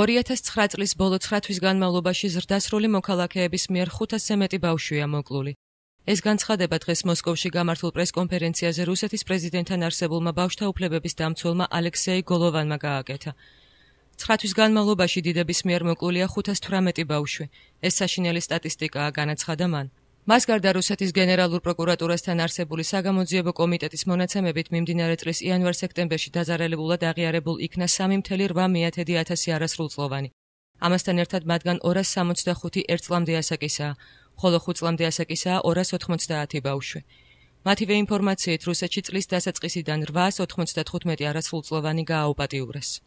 2009 წლის ბოლო 9 თვის განმავლობაში ზრდასრული მოქალაქეების მიერ 500-ზე მეტი ბავშვია მოკლული. ეს განცხადება დღეს მოსკოვში გამართულ პრესკონფერენციაზე რუსეთის პრეზიდენტთან არსებულმა ბავშთა უფლებების დამცველმა ალექსეი გოლოვანმა გააკეთა. 9 თვის განმავლობაში დიდების მიერ მოკლულია 518 ბავშვი. ეს საშინელი სტატისტიკაა განაცხადა მან. მას გარდა რუსეთის გენერალურ პროკურატურასთან არსებული საგამოძიებო კომიტეტის მონაცემებით მიმდინარე წლის იანვარ-სექტემბერში დაზარალებულად აღიარებულ იქნა 3.8000 არასრულწლოვანი. ამასთან ერთად მათგან 265 ერთწლამდე ასაკისაა, ხოლო 5 წლამდე ასაკისაა 290 ბავშვი. მათივე ინფორმაციით რუსეთში წლის დასაწყისიდან 895 არასრულწლოვანი გააუპატიურეს.